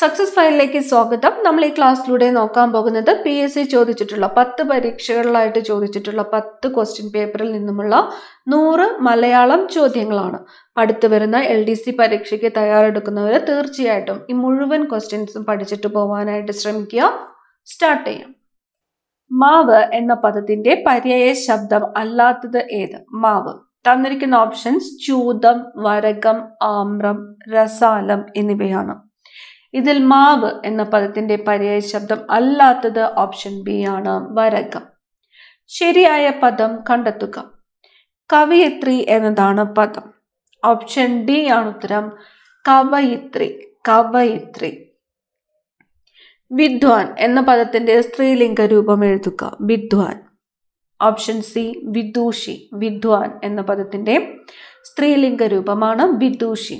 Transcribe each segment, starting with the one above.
success ഫയലിലേക്ക് സ്വാഗതം നമ്മൾ ഈ ക്ലാസ്സിലൂടെ നോക്കാൻ പോകുന്നത് പി എസ് സി ചോദിച്ചിട്ടുള്ള പത്ത് പരീക്ഷകളിലായിട്ട് ചോദിച്ചിട്ടുള്ള പത്ത് ക്വസ്റ്റ്യൻ പേപ്പറിൽ നിന്നുമുള്ള നൂറ് മലയാളം ചോദ്യങ്ങളാണ് അടുത്ത് വരുന്ന എൽ ഡി സി പരീക്ഷയ്ക്ക് തയ്യാറെടുക്കുന്നവർ തീർച്ചയായിട്ടും ഈ മുഴുവൻ ക്വസ്റ്റ്യൻസും പഠിച്ചിട്ട് പോകാനായിട്ട് ശ്രമിക്കുക സ്റ്റാർട്ട് ചെയ്യാം മാവ് എന്ന പദത്തിന്റെ പര്യായ ശബ്ദം അല്ലാത്തത് ഏത് മാവ് തന്നിരിക്കുന്ന ഓപ്ഷൻസ് ചൂതം വരകം ആമ്രം രസാലം എന്നിവയാണ് ഇതിൽ മാവ് എന്ന പദത്തിന്റെ പര്യായ ശബ്ദം അല്ലാത്തത് ഓപ്ഷൻ ബി ആണ് വരകം ശരിയായ പദം കണ്ടെത്തുക കവയിത്രി എന്നതാണ് പദം ഓപ്ഷൻ ഡി ആണ് ഉത്തരം കവയിത്രി കവയിത്രി വിദ്വാൻ എന്ന പദത്തിന്റെ സ്ത്രീലിംഗ രൂപം എഴുതുക വിദ്വാൻ ഓപ്ഷൻ സി വിദൂഷി വിദ്വാൻ എന്ന പദത്തിന്റെ സ്ത്രീലിംഗ രൂപമാണ് വിദൂഷി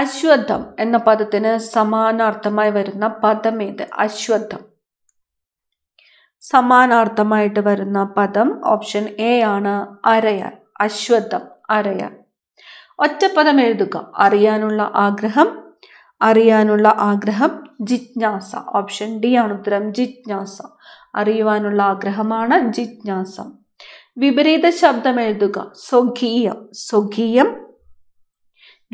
അശ്വത്ഥം എന്ന പദത്തിന് സമാനാർത്ഥമായി വരുന്ന പദം ഏത് അശ്വത്ഥം സമാനാർത്ഥമായിട്ട് വരുന്ന പദം ഓപ്ഷൻ എ ആണ് അരയാൻ അശ്വത്ഥം ഒറ്റ ഒറ്റപ്പദം എഴുതുക അറിയാനുള്ള ആഗ്രഹം അറിയാനുള്ള ആഗ്രഹം ജിജ്ഞാസ ഓപ്ഷൻ ഡി ആണ് ഉത്തരം ജിജ്ഞാസ അറിയുവാനുള്ള ആഗ്രഹമാണ് ജിജ്ഞാസ വിപരീത ശബ്ദം എഴുതുക സ്വകീയം സ്വകീയം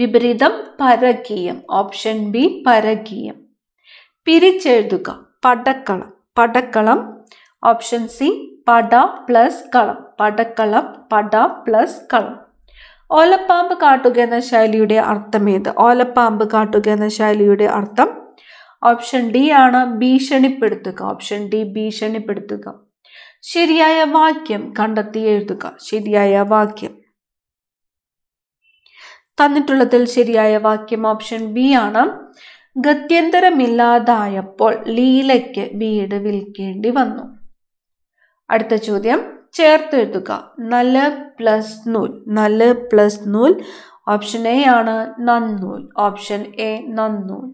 വിപരീതം പരകീയം ഓപ്ഷൻ ബി പരകീയം പിരിച്ചെഴുതുക പടക്കളം പടക്കളം ഓപ്ഷൻ സി പട പ്ലസ് കളം പടക്കളം പട പ്ലസ് കളം ഓലപ്പാമ്പ് കാട്ടുക എന്ന ശൈലിയുടെ അർത്ഥം ഏത് ഓലപ്പാമ്പ് കാട്ടുക എന്ന ശൈലിയുടെ അർത്ഥം ഓപ്ഷൻ ഡി ആണ് ഭീഷണിപ്പെടുത്തുക ഓപ്ഷൻ ഡി ഭീഷണിപ്പെടുത്തുക ശരിയായ വാക്യം കണ്ടെത്തി എഴുതുക ശരിയായ വാക്യം തന്നിട്ടുള്ളതിൽ ശരിയായ വാക്യം ഓപ്ഷൻ ബി ആണ് ഗത്യന്തരമില്ലാതായപ്പോൾ ലീലയ്ക്ക് വീട് വിൽക്കേണ്ടി വന്നു അടുത്ത ചോദ്യം എഴുതുക നല്ല പ്ലസ് നൂൽ നല്ല പ്ലസ് നൂൽ ഓപ്ഷൻ എ ആണ് നന്നൂൽ ഓപ്ഷൻ എ നന്നൂൽ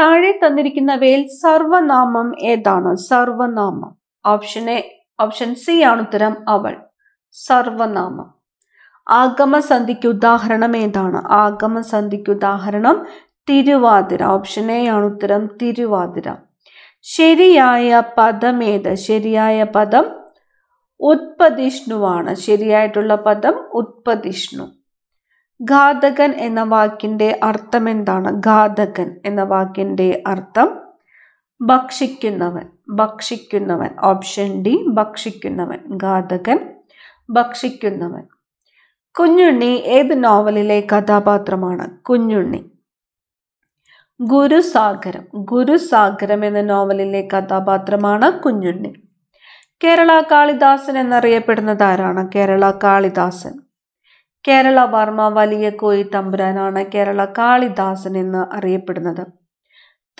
താഴെ തന്നിരിക്കുന്നവയിൽ സർവനാമം ഏതാണ് സർവനാമം ഓപ്ഷൻ എ ഓപ്ഷൻ സി ആണ് ഉത്തരം അവൾ സർവനാമം ആഗമസന്ധിക്ക് ഉദാഹരണം ഏതാണ് ആഗമസന്ധിക്ക് ഉദാഹരണം തിരുവാതിര ഓപ്ഷൻ എ ആണ് ഉത്തരം തിരുവാതിര ശരിയായ പദം ഏത് ശരിയായ പദം ഉത്പതിഷ്ണുവാണ് ശരിയായിട്ടുള്ള പദം ഉത്പതിഷ്ണു ഘാതകൻ എന്ന വാക്കിൻ്റെ അർത്ഥം എന്താണ് ഘാതകൻ എന്ന വാക്കിൻ്റെ അർത്ഥം ഭക്ഷിക്കുന്നവൻ ഭക്ഷിക്കുന്നവൻ ഓപ്ഷൻ ഡി ഭക്ഷിക്കുന്നവൻ ഘാതകൻ ഭക്ഷിക്കുന്നവൻ കുഞ്ഞുണ്ണി ഏത് നോവലിലെ കഥാപാത്രമാണ് കുഞ്ഞുണ്ണി ഗുരുസാഗരം ഗുരുസാഗരം എന്ന നോവലിലെ കഥാപാത്രമാണ് കുഞ്ഞുണ്ണി കേരള കാളിദാസൻ എന്നറിയപ്പെടുന്നത് ആരാണ് കേരള കാളിദാസൻ കേരള വർമ്മ വലിയ കോയി തമ്പുരാനാണ് കേരള കാളിദാസൻ എന്ന് അറിയപ്പെടുന്നത്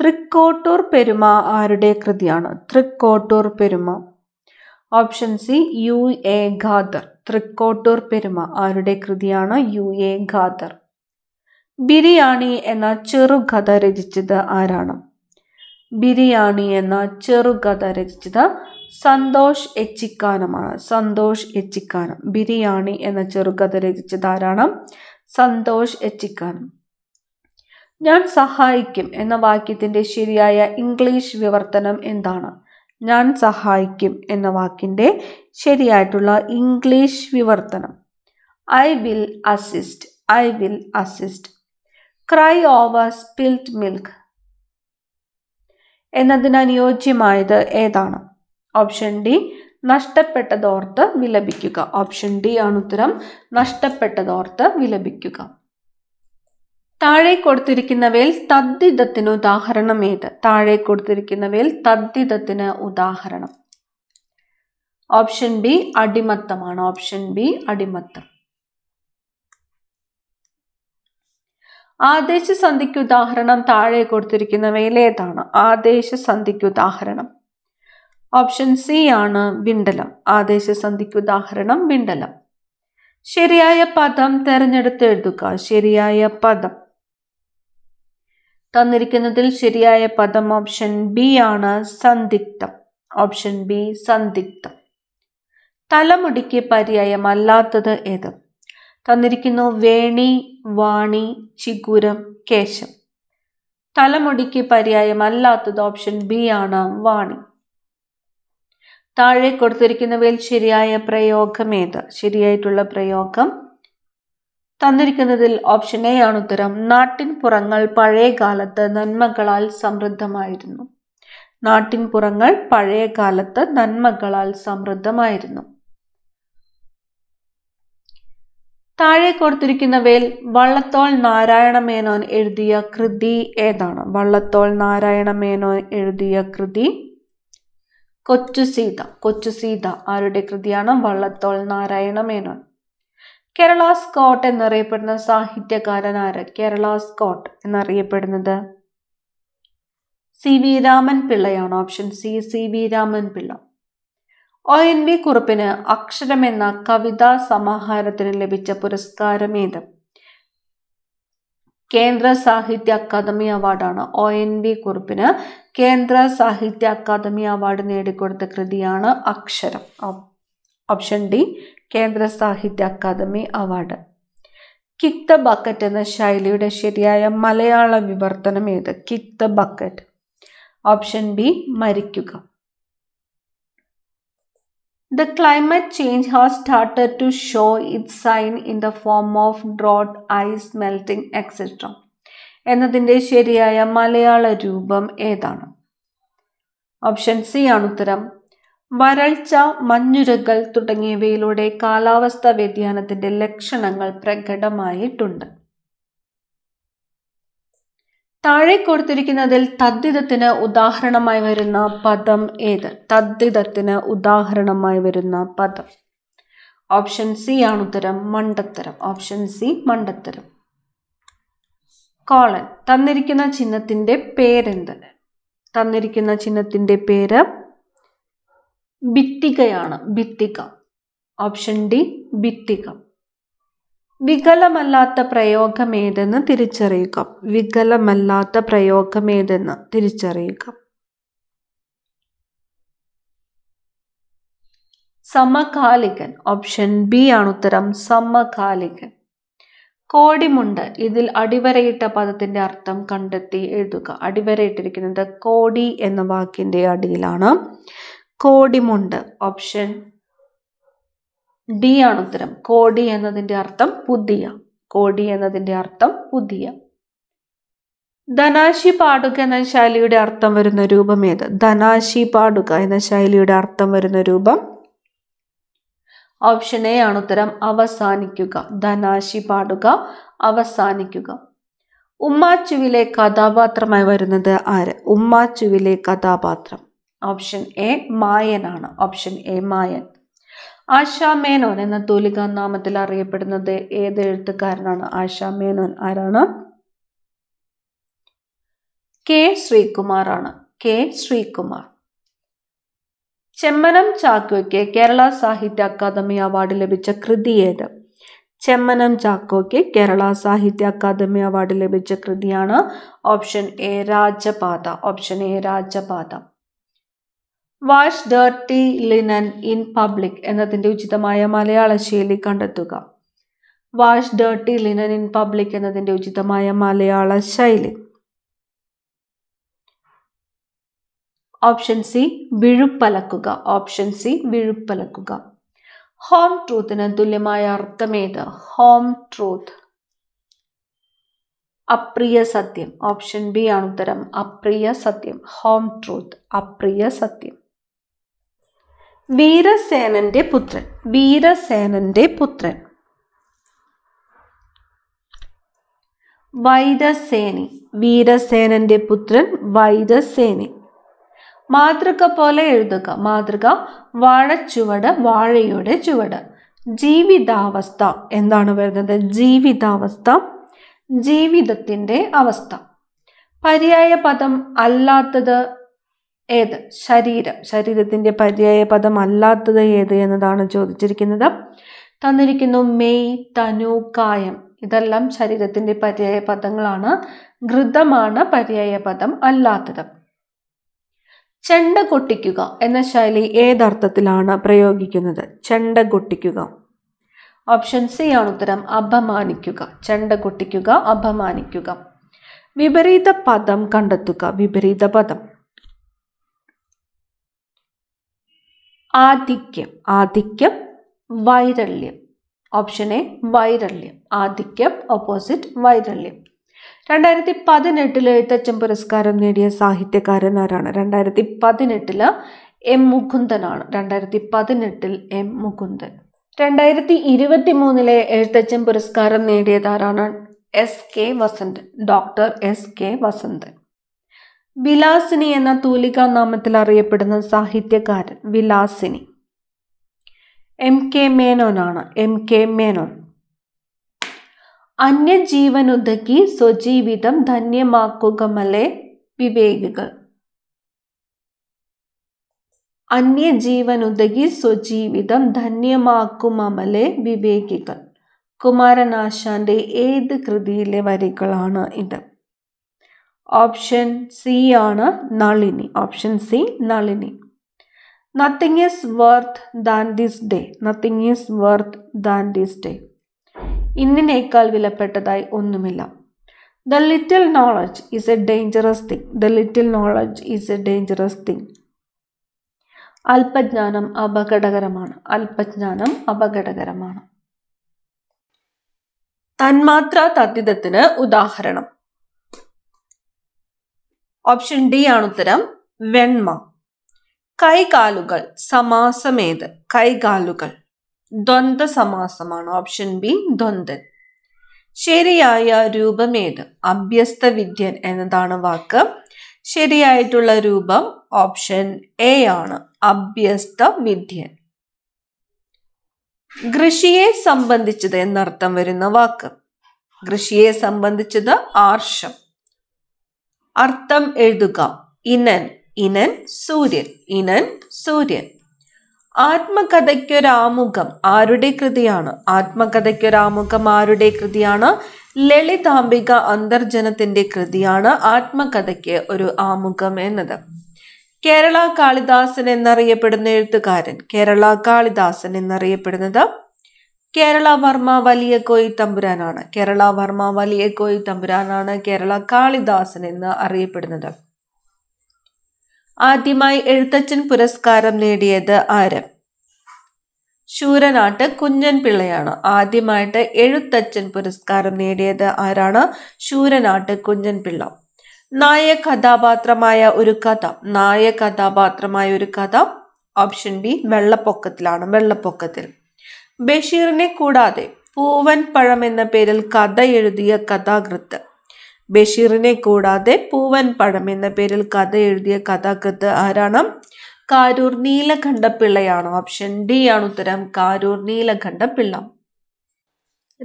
തൃക്കോട്ടൂർ പെരുമ ആരുടെ കൃതിയാണ് Thrikkottur Peruma option C U A Khader Thrikkottur Peruma ആരുടെ കൃതിയാണ് യു എ ഖാദർ ബിരിയാണി എന്ന ചെറുകഥ രചിച്ചത് ആരാണ് ബിരിയാണി എന്ന ചെറുകഥ രചിച്ചത് സന്തോഷ് എച്ചിക്കാനമാണ് സന്തോഷ് എച്ചിക്കാനം ബിരിയാണി എന്ന ചെറുകഥ രചിച്ചത് ആരാണ് സന്തോഷ് എച്ചിക്കാനം ഞാൻ സഹായിക്കും എന്ന വാക്യത്തിൻ്റെ ശരിയായ ഇംഗ്ലീഷ് വിവർത്തനം എന്താണ് ഞാൻ സഹായിക്കും എന്ന വാക്കിൻ്റെ ശരിയായിട്ടുള്ള ഇംഗ്ലീഷ് വിവർത്തനം I will assist I will assist cry over spilled milk എന്നതിന് ഏതാണ് ഓപ്ഷൻ ഡി നഷ്ടപ്പെട്ടതോർത്ത് വിലപിക്കുക ഓപ്ഷൻ ഡി ആണ് ഉത്തരം നഷ്ടപ്പെട്ടതോർത്ത് വിലപിക്കുക താഴെ കൊടുത്തിരിക്കുന്നവയിൽ തദ്ധിതത്തിന് ഉദാഹരണം ഏത് താഴെ കൊടുത്തിരിക്കുന്നവയിൽ തദ്ധിതത്തിന് ഉദാഹരണം ഓപ്ഷൻ ബി അടിമത്തമാണ് ഓപ്ഷൻ ബി അടിമത്തം ആദേശ സന്ധിക്ക് ഉദാഹരണം താഴെ കൊടുത്തിരിക്കുന്നവയിൽ ഏതാണ് ആദേശ സന്ധിക്ക് ഉദാഹരണം ഓപ്ഷൻ സി ആണ് വിണ്ടലം ആദേശ സന്ധിക്ക് ഉദാഹരണം വിണ്ടലം ശരിയായ പദം തിരഞ്ഞെടുത്ത് എഴുതുക ശരിയായ പദം തന്നിരിക്കുന്നതിൽ ശരിയായ പദം ഓപ്ഷൻ ബി ആണ് സന്ദിഗ്ധം ഓപ്ഷൻ ബി സന്ദിഗ്ധം തലമുടിക്ക് പര്യായമല്ലാത്തത് ഏത് തന്നിരിക്കുന്നു വേണി വാണി ചിഗുരം കേശം തലമുടിക്ക് പര്യായമല്ലാത്തത് ഓപ്ഷൻ ബി ആണ് വാണി താഴെ കൊടുത്തിരിക്കുന്നവയിൽ ശരിയായ പ്രയോഗം ഏത് ശരിയായിട്ടുള്ള പ്രയോഗം തന്നിരിക്കുന്നതിൽ ഓപ്ഷൻ എ ആണ് ഉത്തരം നാട്ടിൻപുറങ്ങൾ പഴയ കാലത്ത് നന്മകളാൽ സമൃദ്ധമായിരുന്നു നാട്ടിൻപുറങ്ങൾ പഴയ കാലത്ത് നന്മകളാൽ സമൃദ്ധമായിരുന്നു താഴെ കൊടുത്തിരിക്കുന്നവയിൽ വള്ളത്തോൾ നാരായണ മേനോൻ എഴുതിയ കൃതി ഏതാണ് വള്ളത്തോൾ നാരായണ മേനോൻ എഴുതിയ കൃതി കൊച്ചു സീത കൊച്ചു സീത ആരുടെ കൃതിയാണ് വള്ളത്തോൾ നാരായണ മേനോൻ കേരള സ്കോട്ട് എന്നറിയപ്പെടുന്ന സാഹിത്യകാരൻ ആര് കേരള സ്കോട്ട് എന്നറിയപ്പെടുന്നത് സി വി രാമൻ പിള്ളയാണ് option C C V Raman Pillai O N V കുറുപ്പിന് അക്ഷരം എന്ന കവിതാ സമാഹാരത്തിന് ലഭിച്ച പുരസ്കാരം ഏത് കേന്ദ്ര സാഹിത്യ അക്കാദമി അവാർഡാണ് ഒ എൻ വി കുറുപ്പിന് കേന്ദ്ര സാഹിത്യ അക്കാദമി അവാർഡ് നേടിക്കൊടുത്ത കൃതിയാണ് അക്ഷരം ഓപ്ഷൻ ഡി കേന്ദ്ര സാഹിത്യ അക്കാദമി അവാർഡ് കിക്ക് ബക്കറ്റ് എന്ന ശൈലിയുടെ ശരിയായ മലയാള വിവർത്തനം ഏത് കിക്ക് ബക്കറ്റ് ഓപ്ഷൻ ബി മരിക്കുക the climate change has started to show it sign in the form of drought ice melting etcetera എന്നതിൻ്റെ ശരിയായ മലയാള രൂപം ഏതാണ് ഓപ്ഷൻ സി ആണ് ഉത്തരം വരൾച്ച മഞ്ഞുരുകൽ തുടങ്ങിയവയിലൂടെ കാലാവസ്ഥാ വ്യതിയാനത്തിന്റെ ലക്ഷണങ്ങൾ പ്രകടമായിട്ടുണ്ട് താഴെ കൊടുത്തിരിക്കുന്നതിൽ തദ്ദിതത്തിന് ഉദാഹരണമായി വരുന്ന പദം ഏത് തദ്ദിതത്തിന് ഉദാഹരണമായി വരുന്ന പദം ഓപ്ഷൻ സി ആണ് ഉത്തരം മണ്ടത്തരം ഓപ്ഷൻ സി മണ്ടത്തരം കോളൻ തന്നിരിക്കുന്ന ചിഹ്നത്തിന്റെ പേരെന്ത് തന്നിരിക്കുന്ന ചിഹ്നത്തിന്റെ പേര് ഭിത്തികയാണ് ഭിത്തിക ഓപ്ഷൻ ഡി ഭിത്തിക വികലമല്ലാത്ത പ്രയോഗമേതെന്ന് തിരിച്ചറിയുക വികലമല്ലാത്ത പ്രയോഗമേതെന്ന് തിരിച്ചറിയുക സമകാലികൻ ഓപ്ഷൻ ബി ആണ് ഉത്തരം സമകാലികൻ കോടിമുണ്ട് ഇതിൽ അടിവരയിട്ട പദത്തിന്റെ അർത്ഥം കണ്ടെത്തി എഴുതുക അടിവരയിട്ടിരിക്കുന്നത് കോടി എന്ന വാക്കിന്റെ അടിയിലാണ് കോടിമുണ്ട് ഓപ്ഷൻ ഡി ആണ് ഉത്തരം കോടി എന്നതിൻ്റെ അർത്ഥം പുതിയ കോടി എന്നതിൻ്റെ അർത്ഥം പുതിയ ധനാശി പാടുക എന്ന ശൈലിയുടെ അർത്ഥം വരുന്ന രൂപം ഏത് ധനാശി പാടുക എന്ന ശൈലിയുടെ അർത്ഥം വരുന്ന രൂപം ഓപ്ഷൻ എ ആണ് ഉത്തരം അവസാനിക്കുക ധനാശി പാടുക അവസാനിക്കുക ഉമ്മാച്ചുവിലെ കഥാപാത്രമായി വരുന്നത് ആര് ഉമ്മാച്ചുവിലെ കഥാപാത്രം ഓപ്ഷൻ എ മായനാണ് ഓപ്ഷൻ എ മായൻ ആശാ മേനോൻ എന്ന തൂലിക നാമത്തിൽ അറിയപ്പെടുന്നത് ഏത് എഴുത്തുകാരനാണ് ആശാ മേനോൻ ആരാണ് കെ ശ്രീകുമാർ ആണ് കെ ശ്രീകുമാർ ചെമ്മനം ചാക്കോയ്ക്ക് കേരള സാഹിത്യ അക്കാദമി അവാർഡ് ലഭിച്ച കൃതി ഏത് ചെമ്മനം ചാക്കോയ്ക്ക് കേരള സാഹിത്യ അക്കാദമി അവാർഡ് ലഭിച്ച കൃതിയാണ് option A Rajapatha option A Rajapatha wash dirty linen in public എന്നതിൻ്റെ ഉചിതമായ മലയാള ശൈലി കണ്ടെത്തുക wash dirty linen in public എന്നതിൻ്റെ ഉചിതമായ മലയാള ശൈലി ഓപ്ഷൻ സി വിഴുപ്പലക്കുക ഓപ്ഷൻ സി വിഴുപ്പലക്കുക ഹോം ട്രൂത്തിന് തുല്യമായ അർത്ഥമേത് ഹോം ട്രൂത്ത് അപ്രിയ സത്യം ഓപ്ഷൻ ബി ആണ് ഉത്തരം അപ്രിയ സത്യം ഹോം ട്രൂത്ത് അപ്രിയ സത്യം വീരസേനന്റെ പുത്രൻ വീരസേനന്റെ പുത്രൻ വൈദസേനി വീരസേനന്റെ പുത്രൻ വൈദസേനി മാതൃക പോലെ എഴുതുക മാതൃക വാഴച്ചുവട് വാഴയുടെ ചുവട് ജീവിതാവസ്ഥ എന്താണ് വരുന്നത് ജീവിതാവസ്ഥ ജീവിതത്തിൻ്റെ അവസ്ഥ പര്യായ പദം അല്ലാത്തത് ഏത് ശരീരം ശരീരത്തിൻ്റെ പര്യായ പദമല്ലാത്തത് ഏത് എന്നതാണ് ചോദിച്ചിരിക്കുന്നത് തന്നിരിക്കുന്നു മെയ് തനു കായം ഇതെല്ലാം ശരീരത്തിൻ്റെ പര്യായ പദങ്ങളാണ് ഘൃതമാണ് പര്യായ പദം അല്ലാത്തത് ചെണ്ട കൊട്ടിക്കുക എന്ന ശൈലി ഏതർത്ഥത്തിലാണ് പ്രയോഗിക്കുന്നത് ചെണ്ട കൊട്ടിക്കുക ഓപ്ഷൻ സി ആണ് ഉത്തരം അപമാനിക്കുക ചെണ്ട കൊട്ടിക്കുക അപമാനിക്കുക വിപരീത പദം കണ്ടെത്തുക വിപരീത പദം ആധിക്യം ആധിക്യം വൈരല്യം ഓപ്ഷൻ എ വൈരല്യം ആധിക്യം ഓപ്പോസിറ്റ് വൈരല്യം രണ്ടായിരത്തി പതിനെട്ടിൽ എഴുത്തച്ഛൻ പുരസ്കാരം നേടിയ സാഹിത്യകാരൻ ആരാണ് രണ്ടായിരത്തി പതിനെട്ടിൽ എം മുകുന്ദനാണ് രണ്ടായിരത്തി പതിനെട്ടിൽ എം മുകുന്ദൻ രണ്ടായിരത്തി ഇരുപത്തി മൂന്നിലെ എഴുത്തച്ഛൻ പുരസ്കാരം നേടിയതാരാണ് S K Vasanth doctor S K Vasanthan Vilasini എന്ന തൂലിക നാമത്തിൽ അറിയപ്പെടുന്ന സാഹിത്യകാരൻ വിലാസിനി എം കെ മേനോനാണ് എം കെ മേനോൻ അന്യജീവനുതകി സ്വജീവിതം മലേ വിവേകികൾ അന്യജീവനുതകി സ്വജീവിതം ധന്യമാക്കുമലെ വിവേകികൾ കുമാരനാശാന്റെ ഏത് കൃതിയിലെ വരികളാണ് ഇത് ഓപ്ഷൻ സി ആണ് Nalini option C Nalini nothing is worth than this day nothing is worth than this day ഇന്നിനേക്കാൾ വിലപ്പെട്ടതായി ഒന്നുമില്ല the little knowledge is a dangerous thing the little knowledge is a dangerous thing അല്പജ്ഞാനം അപകടകരമാണ് അല്പജ്ഞാനം അപകടകരമാണ് തന്മാത്രാ തദ്ധിതത്തിന് ഉദാഹരണം ഓപ്ഷൻ ഡി ആണ് ഉത്തരം വെണ്മ കൈകാലുകൾ സമാസമേത് കൈകാലുകൾ ദ്വന്ദ് സമാസമാണ് ഓപ്ഷൻ ബി ദ്വന്ദ് ശരിയായ രൂപമേത് അഭ്യസ്ത വിദ്യൻ എന്നതാണ് വാക്ക് ശരിയായിട്ടുള്ള രൂപം ഓപ്ഷൻ എ ആണ് അഭ്യസ്ത വിദ്യൻ കൃഷിയെ സംബന്ധിച്ചത് എന്നർത്ഥം വരുന്ന വാക്ക് കൃഷിയെ സംബന്ധിച്ചത് ആർഷം അർത്ഥം എഴുതുക ഇനൻ ഇനൻ സൂര്യൻ ഇനൻ സൂര്യൻ ആത്മകഥയ്ക്കൊരാമുഖം ആരുടെ കൃതിയാണ് ആത്മകഥയ്ക്കൊരാമുഖം ആരുടെ കൃതിയാണ് ലളിതാംബിക അന്തർജനത്തിന്റെ കൃതിയാണ് ആത്മകഥയ്ക്ക് ഒരു ആമുഖം എന്നത് കേരള കാളിദാസൻ എന്നറിയപ്പെടുന്ന എഴുത്തുകാരൻ കേരള കാളിദാസൻ എന്നറിയപ്പെടുന്നത് കേരള വർമ്മ വലിയ കോയി തമ്പുരാനാണ് കേരള വർമ്മ വലിയ കോയി തമ്പുരാനാണ് കേരള കാളിദാസൻ എന്ന് അറിയപ്പെടുന്നത് ആദ്യമായി എഴുത്തച്ഛൻ പുരസ്കാരം നേടിയത് ആര് ശൂരനാട്ട് കുഞ്ഞൻ പിള്ളയാണ് ആദ്യമായിട്ട് എഴുത്തച്ഛൻ പുരസ്കാരം നേടിയത് ആരാണ് ശൂരനാട്ട് കുഞ്ഞൻ പിള്ള നായ കഥാപാത്രമായ ഒരു കഥ നായ കഥാപാത്രമായ ഒരു കഥ ഓപ്ഷൻ ബി വെള്ളപ്പൊക്കത്തിലാണ് വെള്ളപ്പൊക്കത്തിൽ ബഷീറിനെ കൂടാതെ പൂവൻ പഴം എന്ന പേരിൽ കഥ എഴുതിയ കഥാകൃത്ത് ബഷീറിനെ കൂടാതെ പൂവൻ പഴം എന്ന പേരിൽ കഥ എഴുതിയ കഥാകൃത്ത് ആരാണ് കാരൂർ നീലകണ്ഠ ഓപ്ഷൻ ഡി ആണ് ഉത്തരം കാരൂർ നീലകണ്ഠ പിള്ള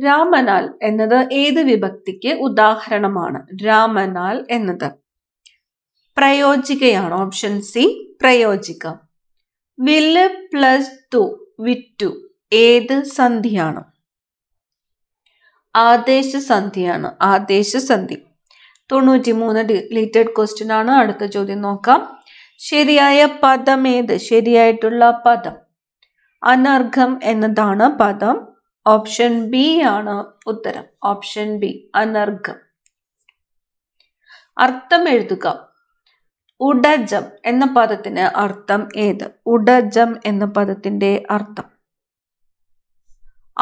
രാമനാൽ എന്നത് ഏത് വിഭക്തിക്ക് ഉദാഹരണമാണ് രാമനാൽ എന്നത് പ്രയോജികയാണ് ഓപ്ഷൻ സി പ്രയോജിക വില്ല് പ്ലസ് തു വിറ്റു ഏത് സന്ധിയാണ് ആദേശസന്ധിയാണ് ആദേശസന്ധി തൊണ്ണൂറ്റി മൂന്ന് ഡിലീറ്റഡ് ക്വസ്റ്റ്യൻ ആണ് അടുത്ത ചോദ്യം നോക്കാം ശരിയായ പദം ഏത് ശരിയായിട്ടുള്ള പദം അനർഘം എന്നതാണ് പദം ഓപ്ഷൻ ബി ആണ് ഉത്തരം ഓപ്ഷൻ ബി അനർഘം അർത്ഥം എഴുതുക ഉടജം എന്ന പദത്തിന് അർത്ഥം ഏത് ഉടജം എന്ന പദത്തിൻ്റെ അർത്ഥം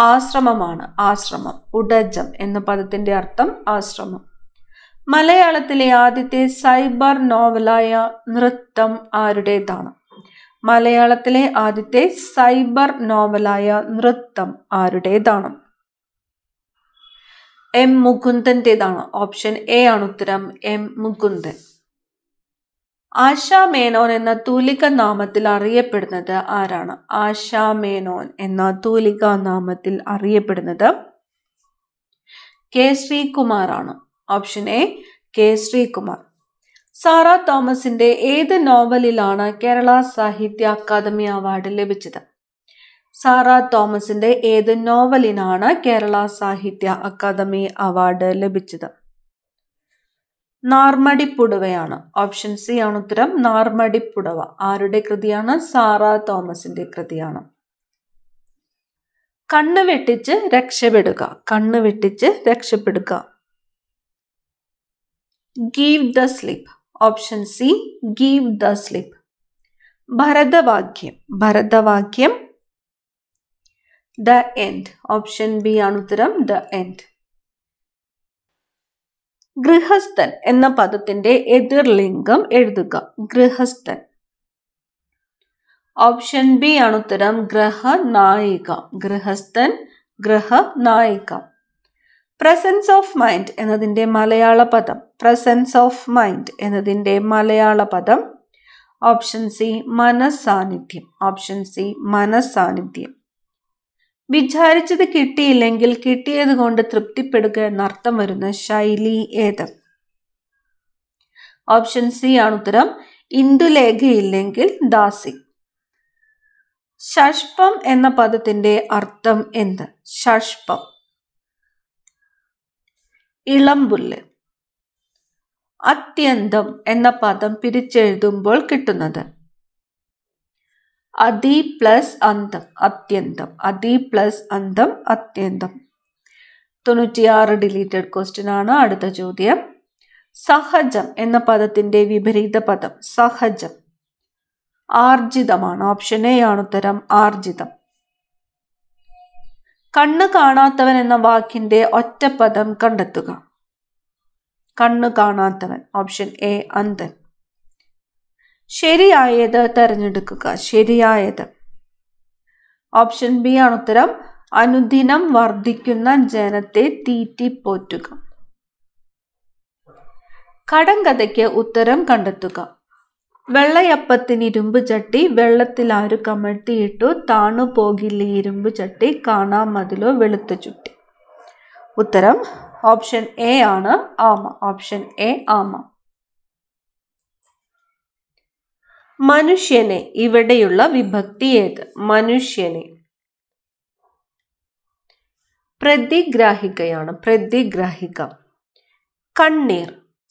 ആശ്രമമാണ് ആശ്രമം ഉടജം എന്ന പദത്തിന്റെ അർത്ഥം ആശ്രമം മലയാളത്തിലെ ആദ്യത്തെ സൈബർ നോവലായ നൃത്തം ആരുടേതാണ് മലയാളത്തിലെ ആദ്യത്തെ സൈബർ നോവലായ നൃത്തം ആരുടേതാണ് എം മുകുന്ദന്റേതാണ് ഓപ്ഷൻ എ ആണ് ഉത്തരം എം മുകുന്ദൻ ആശാ മേനോൻ എന്ന തൂലിക നാമത്തിൽ അറിയപ്പെടുന്നത് ആരാണ് ആശാ മേനോൻ എന്ന തൂലിക നാമത്തിൽ അറിയപ്പെടുന്നത് കെ ശ്രീകുമാറാണ് option A K Sreekumar Sara തോമസിന്റെ ഏത് നോവലിലാണ് കേരള സാഹിത്യ അക്കാദമി അവാർഡ് ലഭിച്ചത് സാറ തോമസിന്റെ ഏത് നോവലിനാണ് കേരള സാഹിത്യ അക്കാദമി അവാർഡ് ലഭിച്ചത് നാർമടിപ്പുടവയാണ് ഓപ്ഷൻ സി ആണ് ഉത്തരം നാർമടിപ്പുടവ ആരുടെ കൃതിയാണ് സാറ തോമസിന്റെ കൃതിയാണ് കണ്ണ് വെട്ടിച്ച് രക്ഷപ്പെടുക കണ്ണ് വെട്ടിച്ച് രക്ഷപ്പെടുക give the slip option C give the slip ഭരതവാക്യം ഭരതവാക്യം ദ എൻഡ് ഓപ്ഷൻ ബി ആണ് ഉത്തരം ദ എൻഡ് ഗൃഹസ്ഥൻ എന്ന പദത്തിന്റെ ലിംഗം എഴുതുക ഗൃഹസ്ഥൻ ഓപ്ഷൻ ബി ആണ് ഉത്തരം ഗ്രഹനായിക ഗൃഹസ്ഥൻ ഗ്രഹനായിക പ്രസൻസ് ഓഫ് മൈൻഡ് എന്നതിൻ്റെ മലയാള പദം പ്രസൻസ് ഓഫ് മൈൻഡ് എന്നതിൻ്റെ മലയാള പദം ഓപ്ഷൻ സി മനസാന്നിധ്യം ഓപ്ഷൻ സി മനസാന്നിധ്യം വിചാരിച്ചത് കിട്ടിയില്ലെങ്കിൽ കിട്ടിയത് കൊണ്ട് തൃപ്തിപ്പെടുക എന്നർത്ഥം വരുന്ന ശൈലി ഏത് ഓപ്ഷൻ സി ആണ് ഉത്തരം ഇന്ദുലേഖയില്ലെങ്കിൽ ദാസി ഷഷ്പം എന്ന പദത്തിന്റെ അർത്ഥം എന്ത് ഷഷ്പം ഇളംപുല്ല് അത്യന്തം എന്ന പദം പിരിച്ചെഴുതുമ്പോൾ കിട്ടുന്നത് അതി പ്ലസ് അന്തം അത്യന്തം അതി പ്ലസ് അന്തം അത്യന്തം തൊണ്ണൂറ്റിയാറ് ഡിലീറ്റഡ് ക്വസ്റ്റ്യൻ ആണ് അടുത്ത ചോദ്യം സഹജം എന്ന പദത്തിന്റെ വിപരീത പദം സഹജം ആർജിതമാണ് ഓപ്ഷൻ എ ആണ് ഉത്തരം ആർജിതം കണ്ണ് കാണാത്തവൻ എന്ന വാക്കിന്റെ ഒറ്റപ്പദം കണ്ടെത്തുക കണ്ണ് കാണാത്തവൻ ഓപ്ഷൻ എ അന്തൻ ശരിയായത് തിരഞ്ഞെടുക്കുക ശരിയായത് ഓപ്ഷൻ ബി ആണ് ഉത്തരം അനുദിനം വർദ്ധിക്കുന്ന ജനത്തെ തീറ്റിപ്പോറ്റുക കടങ്കഥയ്ക്ക് ഉത്തരം കണ്ടെത്തുക വെള്ളയപ്പത്തിന് ഇരുമ്പ് ചട്ടി വെള്ളത്തിൽ ആരും കമഴ്ത്തിയിട്ടു താണു പോകില്ല ഇരുമ്പ് ചട്ടി കാണാം മതിലോ വെളുത്ത ചുട്ടി ഉത്തരം ഓപ്ഷൻ എ ആണ് ആമ ഓപ്ഷൻ എ ആമ മനുഷ്യനെ ഇവിടെയുള്ള ഏത് മനുഷ്യനെ പ്രതിഗ്രാഹികയാണ് പ്രതിഗ്രാഹിക കണ്ണീർ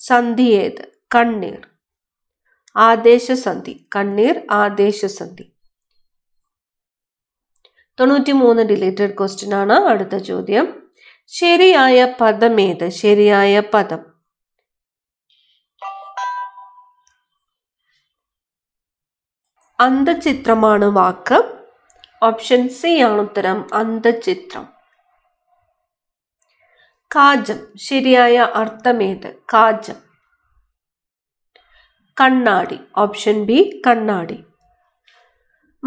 സന്ധി ഏത് കണ്ണീർ ആദേശസന്ധി കണ്ണീർ ആദേശസന്ധി തൊണ്ണൂറ്റി മൂന്ന് റിലേറ്റഡ് ക്വസ്റ്റ്യൻ ആണ് അടുത്ത ചോദ്യം ശരിയായ പദമേത് ശരിയായ പദം അന്തചിത്രമാണ് വാക്ക് ഓപ്ഷൻ സി ആണ് ഉത്തരം അന്തചിത്രം കാജം ശരിയായ അർത്ഥമേത് കാജം കണ്ണാടി ഓപ്ഷൻ ബി കണ്ണാടി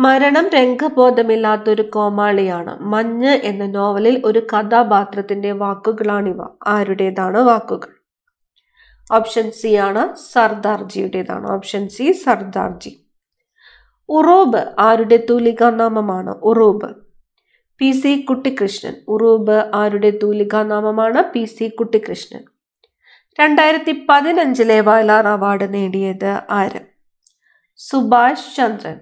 മരണം രംഗബോധമില്ലാത്തൊരു കോമാളിയാണ് മഞ്ഞ് എന്ന നോവലിൽ ഒരു കഥാപാത്രത്തിന്റെ വാക്കുകളാണിവ ആരുടേതാണ് വാക്കുകൾ ഓപ്ഷൻ സി ആണ് സർദാർജിയുടേതാണ് ഓപ്ഷൻ സി സർദാർജി ഉറോബ് ആരുടെ തൂലികാനാമമാണ് ഉറോബ് പി സി കുട്ടിക്കൃഷ്ണൻ ഉറൂബ് ആരുടെ തൂലികാനാമമാണ് പി സി കുട്ടിക്കൃഷ്ണൻ രണ്ടായിരത്തി പതിനഞ്ചിലെ വയലാർ അവാർഡ് നേടിയത് ആര് സുഭാഷ് ചന്ദ്രൻ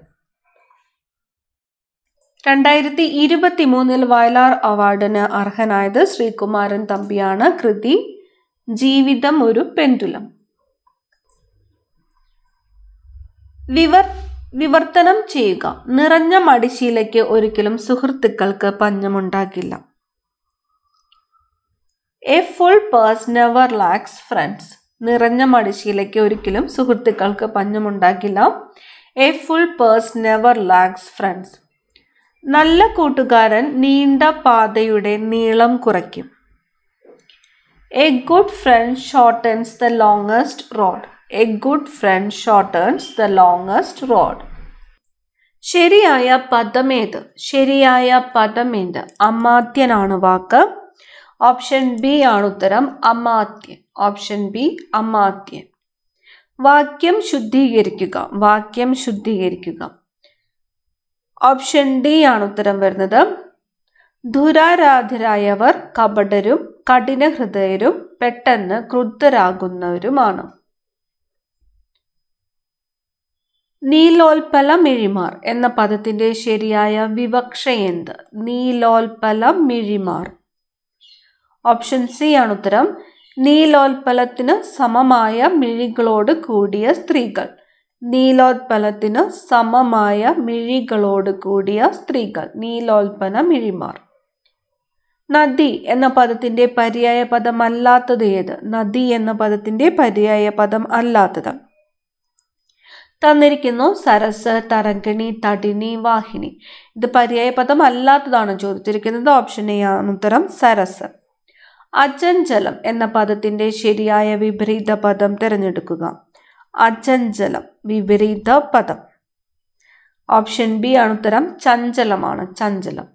രണ്ടായിരത്തി ഇരുപത്തി മൂന്നിൽ വയലാർ അവാർഡിന് അർഹനായത് ശ്രീകുമാരൻ തമ്പിയാണ് കൃതി ജീവിതം ഒരു പെൻഡുലം വിവർത്ത വിവർത്തനം ചെയ്യുക നിറഞ്ഞ മടിശീലയ്ക്ക് ഒരിക്കലും സുഹൃത്തുക്കൾക്ക് പഞ്ഞമുണ്ടാകില്ല a full purse never lacks friends നിറഞ്ഞ മടിശീലയ്ക്ക് ഒരിക്കലും സുഹൃത്തുക്കൾക്ക് പഞ്ഞമുണ്ടാകില്ല a full purse never lacks friends നല്ല കൂട്ടുകാരൻ നീണ്ട പാതയുടെ നീളം കുറയ്ക്കും a good friend shortens the longest road a good friend shortens the longest road ശരിയായ പദമേത് ശരിയായ പദമേത് അമാത്യനാണ് വാക്ക് ഓപ്ഷൻ ബി ആണ് ഉത്തരം അമാത്യൻ ഓപ്ഷൻ ബി അമാത്യൻ വാക്യം ശുദ്ധീകരിക്കുക വാക്യം ശുദ്ധീകരിക്കുക ഓപ്ഷൻ ഡി ആണ് ഉത്തരം വരുന്നത് ധുരാരാധരായവർ കപടരും കഠിനഹൃദയരും പെട്ടെന്ന് ക്രുദ്ധരാകുന്നവരുമാണ് നീലോൽപല മിഴിമാർ എന്ന പദത്തിൻ്റെ ശരിയായ വിവക്ഷ എന്ത് നീലോൽപല മിഴിമാർ ഓപ്ഷൻ സി ആണ് ഉത്തരം നീലോത്പലത്തിന് സമമായ മിഴികളോട് കൂടിയ സ്ത്രീകൾ നീലോത്പലത്തിന് സമമായ മിഴികളോട് കൂടിയ സ്ത്രീകൾ നീലോൽപന മിഴിമാർ നദി എന്ന പദത്തിൻ്റെ പര്യായ പദം അല്ലാത്തത് ഏത് നദി എന്ന പദത്തിൻ്റെ പര്യായ പദം അല്ലാത്തത് തന്നിരിക്കുന്നു സരസ് തരംഗിണി തടിനി വാഹിനി ഇത് പര്യായ പദം അല്ലാത്തതാണ് ചോദിച്ചിരിക്കുന്നത് ഓപ്ഷൻ എ ആണ് ഉത്തരം സരസ് അജഞ്ചലം എന്ന പദത്തിന്റെ ശരിയായ വിപരീത പദം തിരഞ്ഞെടുക്കുക അജഞ്ചലം വിപരീത പദം ഓപ്ഷൻ ബി ആണ് ഉത്തരം ചഞ്ചലമാണ് ചഞ്ചലം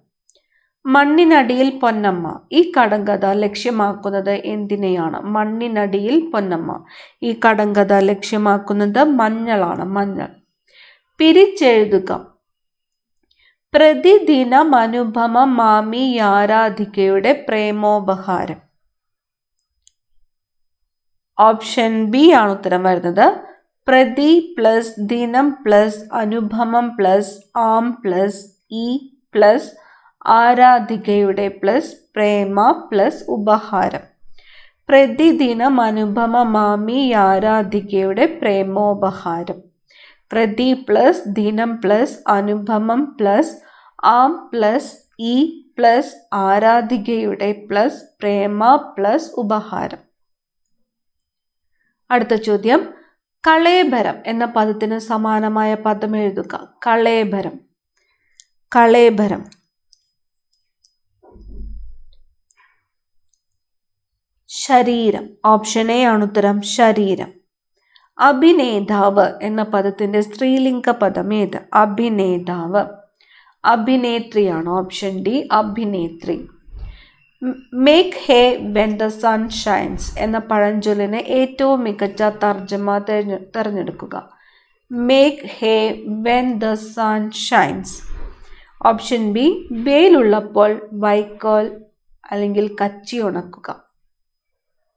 മണ്ണിനടിയിൽ പൊന്നമ്മ ഈ കടങ്കഥ ലക്ഷ്യമാക്കുന്നത് എന്തിനെയാണ് മണ്ണിനടിയിൽ പൊന്നമ്മ ഈ കടങ്കഥ ലക്ഷ്യമാക്കുന്നത് മഞ്ഞളാണ് മഞ്ഞൾ പിരിച്ചെഴുതുക പ്രതിദിനം അനുപമ മാമി ആരാധികയുടെ പ്രേമോപഹാരം ഓപ്ഷൻ ബി ആണ് ഉത്തരം വരുന്നത് പ്രതി പ്ലസ് ദിനം പ്ലസ് അനുപമം പ്ലസ് ആം പ്ലസ് ഇ പ്ലസ് ആരാധികയുടെ പ്ലസ് പ്രേമ പ്ലസ് ഉപഹാരം പ്രതിദിനം അനുപമ മാമി ആരാധികയുടെ പ്രേമോപഹാരം പ്രതി പ്ലസ് ദിനം പ്ലസ് അനുപമം പ്ലസ് ആം പ്ലസ് ഇ പ്ലസ് ആരാധികയുടെ പ്ലസ് പ്രേമ പ്ലസ് ഉപഹാരം അടുത്ത ചോദ്യം കളേബരം എന്ന പദത്തിന് സമാനമായ പദം എഴുതുക കളേബരം കളേബരം ശരീരം ഓപ്ഷൻ എ ആണ് ഉത്തരം ശരീരം അഭിനേതാവ് എന്ന പദത്തിൻ്റെ സ്ത്രീലിംഗ പദം ഏത് അഭിനേതാവ് അഭിനേത്രിയാണ് ഓപ്ഷൻ ഡി അഭിനേത്രി make hay when the sun shines എന്ന പഴഞ്ചൊല്ലിന് ഏറ്റവും മികച്ച തർജ്ജമ തിരഞ്ഞെ തിരഞ്ഞെടുക്കുക make hay when the sun shines option B വെയിലുള്ളപ്പോൾ വൈക്കോൽ അല്ലെങ്കിൽ കച്ചി ഉണക്കുക